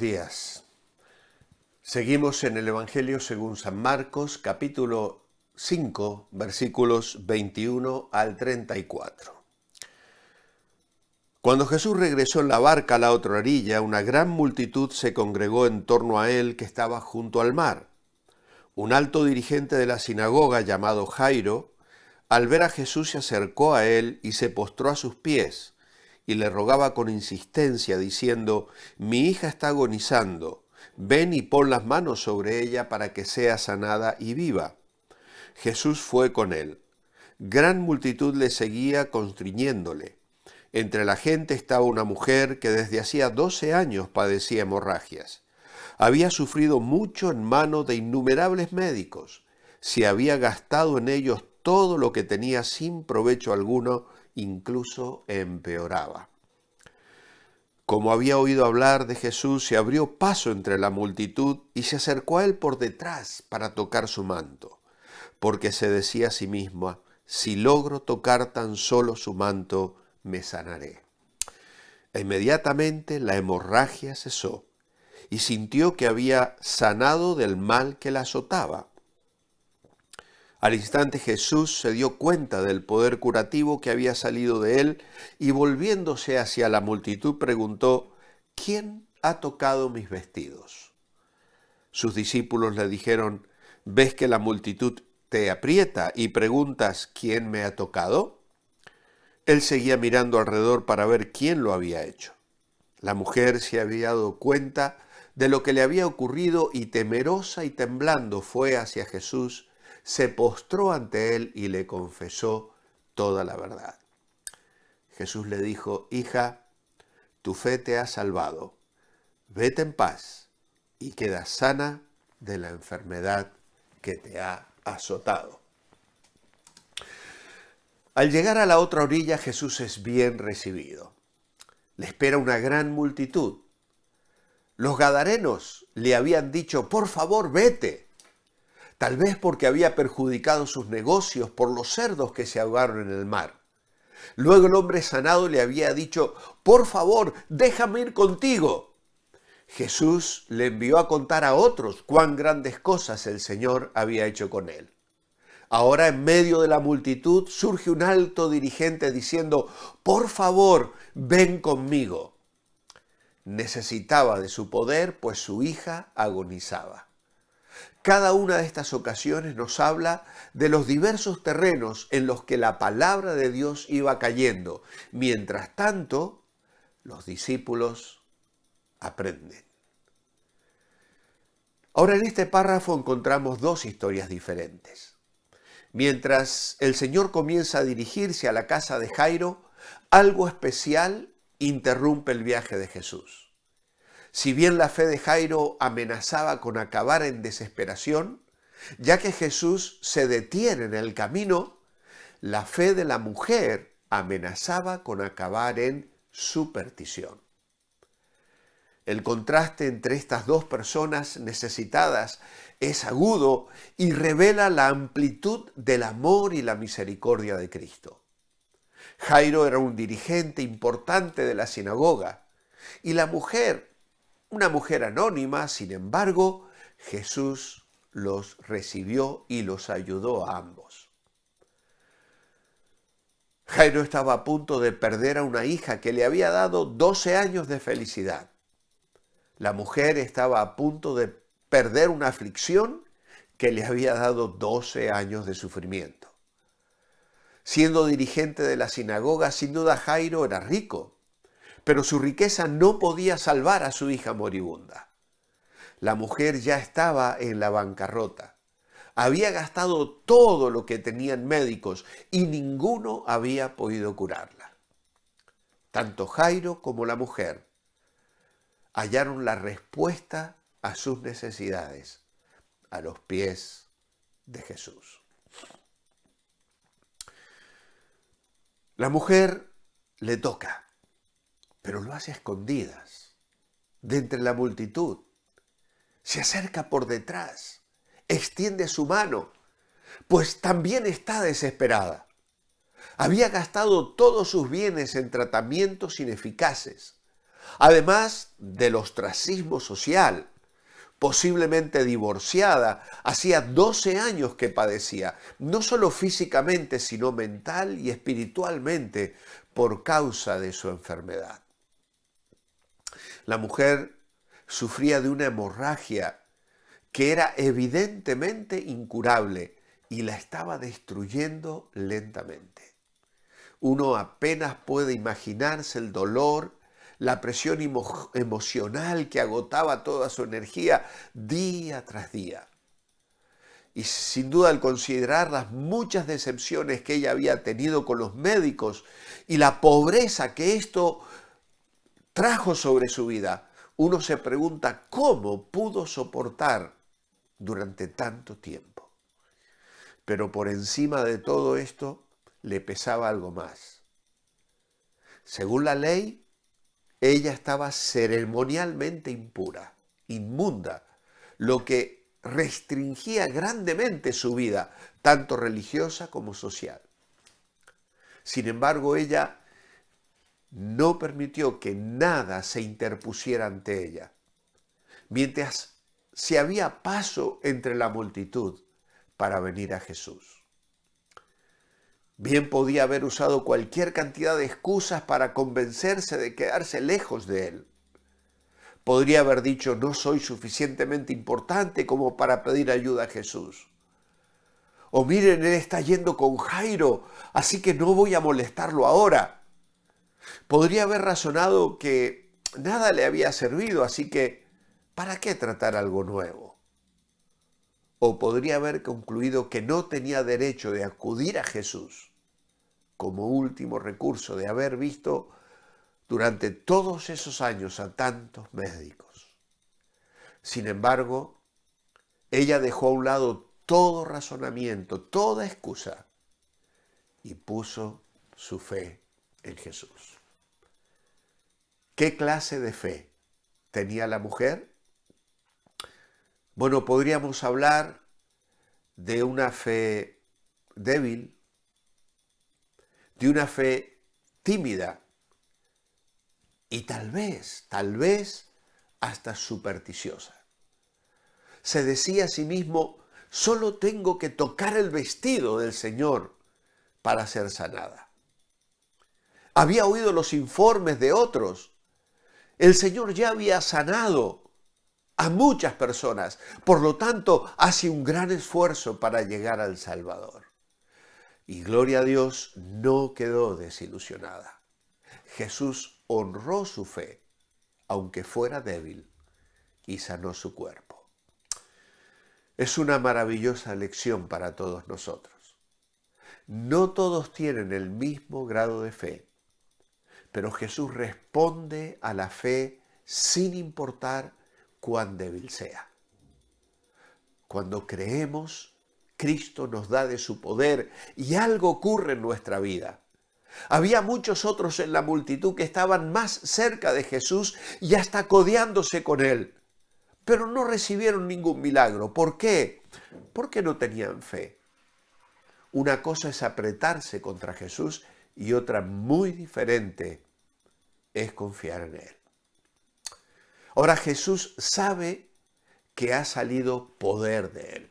días. Seguimos en el Evangelio según San Marcos, capítulo 5, versículos 21 al 34. Cuando Jesús regresó en la barca a la otra orilla, una gran multitud se congregó en torno a él que estaba junto al mar. Un alto dirigente de la sinagoga llamado Jairo, al ver a Jesús se acercó a él y se postró a sus pies y le rogaba con insistencia, diciendo, Mi hija está agonizando, ven y pon las manos sobre ella para que sea sanada y viva. Jesús fue con él. Gran multitud le seguía constriñéndole. Entre la gente estaba una mujer que desde hacía doce años padecía hemorragias. Había sufrido mucho en manos de innumerables médicos. Se había gastado en ellos todo lo que tenía sin provecho alguno incluso empeoraba. Como había oído hablar de Jesús, se abrió paso entre la multitud y se acercó a él por detrás para tocar su manto, porque se decía a sí misma, si logro tocar tan solo su manto, me sanaré. E inmediatamente la hemorragia cesó y sintió que había sanado del mal que la azotaba al instante Jesús se dio cuenta del poder curativo que había salido de él y volviéndose hacia la multitud preguntó, ¿quién ha tocado mis vestidos? Sus discípulos le dijeron, ¿ves que la multitud te aprieta y preguntas, ¿quién me ha tocado? Él seguía mirando alrededor para ver quién lo había hecho. La mujer se había dado cuenta de lo que le había ocurrido y temerosa y temblando fue hacia Jesús se postró ante él y le confesó toda la verdad. Jesús le dijo, Hija, tu fe te ha salvado, vete en paz y queda sana de la enfermedad que te ha azotado. Al llegar a la otra orilla Jesús es bien recibido. Le espera una gran multitud. Los gadarenos le habían dicho, por favor, vete, tal vez porque había perjudicado sus negocios por los cerdos que se ahogaron en el mar. Luego el hombre sanado le había dicho, por favor, déjame ir contigo. Jesús le envió a contar a otros cuán grandes cosas el Señor había hecho con él. Ahora en medio de la multitud surge un alto dirigente diciendo, por favor, ven conmigo. Necesitaba de su poder, pues su hija agonizaba. Cada una de estas ocasiones nos habla de los diversos terrenos en los que la palabra de Dios iba cayendo. Mientras tanto, los discípulos aprenden. Ahora en este párrafo encontramos dos historias diferentes. Mientras el Señor comienza a dirigirse a la casa de Jairo, algo especial interrumpe el viaje de Jesús. Si bien la fe de Jairo amenazaba con acabar en desesperación, ya que Jesús se detiene en el camino, la fe de la mujer amenazaba con acabar en superstición. El contraste entre estas dos personas necesitadas es agudo y revela la amplitud del amor y la misericordia de Cristo. Jairo era un dirigente importante de la sinagoga y la mujer una mujer anónima, sin embargo, Jesús los recibió y los ayudó a ambos. Jairo estaba a punto de perder a una hija que le había dado 12 años de felicidad. La mujer estaba a punto de perder una aflicción que le había dado 12 años de sufrimiento. Siendo dirigente de la sinagoga, sin duda Jairo era rico, pero su riqueza no podía salvar a su hija moribunda. La mujer ya estaba en la bancarrota. Había gastado todo lo que tenían médicos y ninguno había podido curarla. Tanto Jairo como la mujer hallaron la respuesta a sus necesidades a los pies de Jesús. La mujer le toca pero lo hace a escondidas, de entre la multitud. Se acerca por detrás, extiende su mano, pues también está desesperada. Había gastado todos sus bienes en tratamientos ineficaces, además del ostracismo social. Posiblemente divorciada, hacía 12 años que padecía, no solo físicamente, sino mental y espiritualmente, por causa de su enfermedad. La mujer sufría de una hemorragia que era evidentemente incurable y la estaba destruyendo lentamente. Uno apenas puede imaginarse el dolor, la presión emocional que agotaba toda su energía día tras día. Y sin duda al considerar las muchas decepciones que ella había tenido con los médicos y la pobreza que esto trajo sobre su vida, uno se pregunta cómo pudo soportar durante tanto tiempo. Pero por encima de todo esto le pesaba algo más. Según la ley, ella estaba ceremonialmente impura, inmunda, lo que restringía grandemente su vida, tanto religiosa como social. Sin embargo, ella no permitió que nada se interpusiera ante ella. Mientras se había paso entre la multitud para venir a Jesús. Bien podía haber usado cualquier cantidad de excusas para convencerse de quedarse lejos de él. Podría haber dicho, no soy suficientemente importante como para pedir ayuda a Jesús. O miren, él está yendo con Jairo, así que no voy a molestarlo ahora. Podría haber razonado que nada le había servido, así que ¿para qué tratar algo nuevo? O podría haber concluido que no tenía derecho de acudir a Jesús como último recurso de haber visto durante todos esos años a tantos médicos. Sin embargo, ella dejó a un lado todo razonamiento, toda excusa, y puso su fe en Jesús. ¿Qué clase de fe tenía la mujer? Bueno, podríamos hablar de una fe débil, de una fe tímida y tal vez, tal vez hasta supersticiosa. Se decía a sí mismo, solo tengo que tocar el vestido del Señor para ser sanada. Había oído los informes de otros el Señor ya había sanado a muchas personas, por lo tanto hace un gran esfuerzo para llegar al Salvador. Y gloria a Dios, no quedó desilusionada. Jesús honró su fe, aunque fuera débil, y sanó su cuerpo. Es una maravillosa lección para todos nosotros. No todos tienen el mismo grado de fe pero Jesús responde a la fe sin importar cuán débil sea. Cuando creemos, Cristo nos da de su poder y algo ocurre en nuestra vida. Había muchos otros en la multitud que estaban más cerca de Jesús y hasta codeándose con él, pero no recibieron ningún milagro. ¿Por qué? Porque no tenían fe. Una cosa es apretarse contra Jesús y otra muy diferente es confiar en Él. Ahora Jesús sabe que ha salido poder de Él.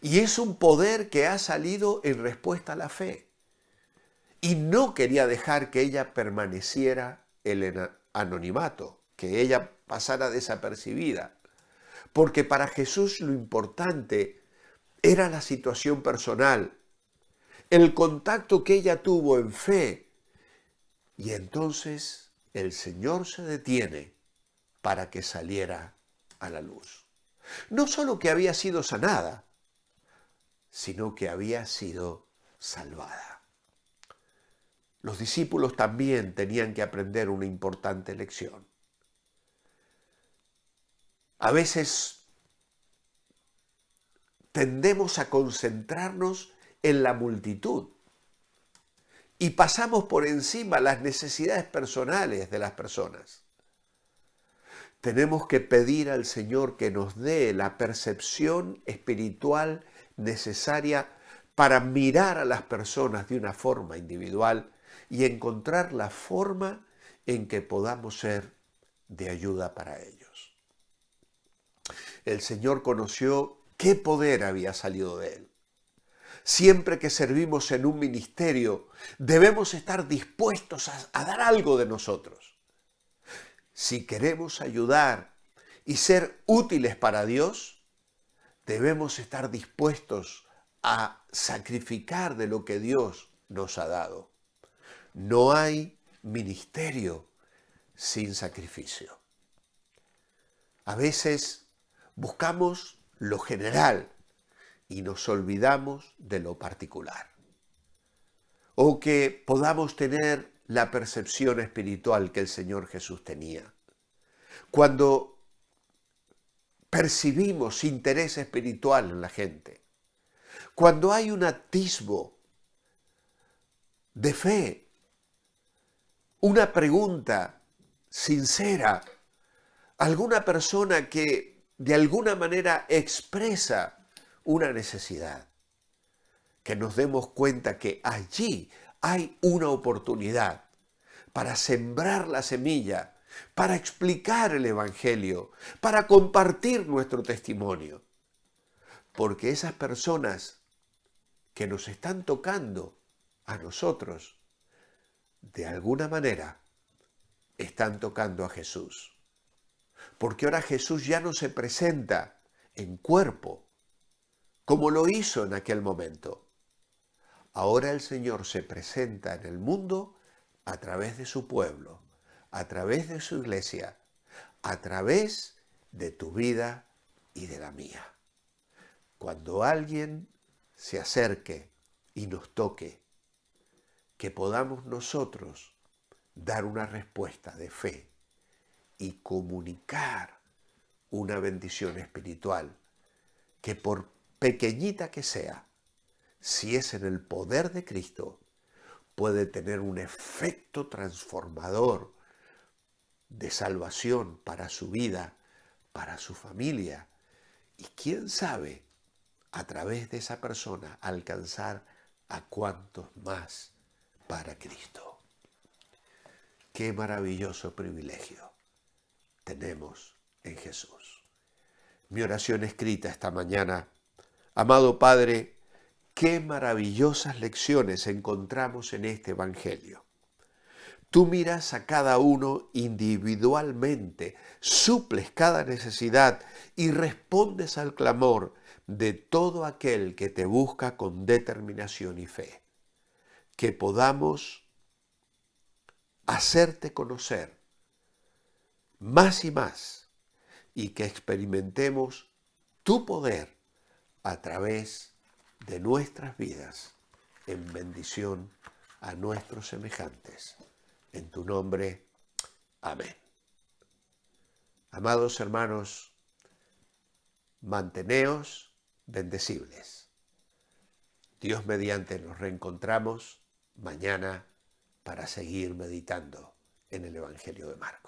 Y es un poder que ha salido en respuesta a la fe. Y no quería dejar que ella permaneciera el anonimato, que ella pasara desapercibida. Porque para Jesús lo importante era la situación personal, el contacto que ella tuvo en fe. Y entonces el Señor se detiene para que saliera a la luz. No solo que había sido sanada, sino que había sido salvada. Los discípulos también tenían que aprender una importante lección. A veces tendemos a concentrarnos en la multitud. Y pasamos por encima las necesidades personales de las personas. Tenemos que pedir al Señor que nos dé la percepción espiritual necesaria para mirar a las personas de una forma individual y encontrar la forma en que podamos ser de ayuda para ellos. El Señor conoció qué poder había salido de él. Siempre que servimos en un ministerio, debemos estar dispuestos a, dar algo de nosotros. Si queremos ayudar y ser útiles para Dios, debemos estar dispuestos a sacrificar de lo que Dios nos ha dado. No hay ministerio sin sacrificio. A veces buscamos lo general, y nos olvidamos de lo particular. O que podamos tener la percepción espiritual que el Señor Jesús tenía. Cuando percibimos interés espiritual en la gente, cuando hay un atisbo de fe, una pregunta sincera, alguna persona que de alguna manera expresa una necesidad. Que nos demos cuenta que allí hay una oportunidad para sembrar la semilla, para explicar el Evangelio, para compartir nuestro testimonio. Porque esas personas que nos están tocando a nosotros, de alguna manera, están tocando a Jesús. Porque ahora Jesús ya no se presenta en cuerpo, como lo hizo en aquel momento. Ahora el Señor se presenta en el mundo a través de su pueblo, a través de su iglesia, a través de tu vida y de la mía. Cuando alguien se acerque y nos toque, que podamos nosotros dar una respuesta de fe y comunicar una bendición espiritual que por pequeñita que sea, si es en el poder de Cristo, puede tener un efecto transformador de salvación para su vida, para su familia, y quién sabe, a través de esa persona, alcanzar a cuantos más para Cristo. Qué maravilloso privilegio tenemos en Jesús. Mi oración escrita esta mañana Amado Padre, qué maravillosas lecciones encontramos en este Evangelio. Tú miras a cada uno individualmente, suples cada necesidad y respondes al clamor de todo aquel que te busca con determinación y fe. Que podamos hacerte conocer más y más y que experimentemos tu poder a través de nuestras vidas en bendición a nuestros semejantes. En tu nombre, amén. Amados hermanos, manteneos bendecibles. Dios mediante nos reencontramos mañana para seguir meditando en el Evangelio de Marcos.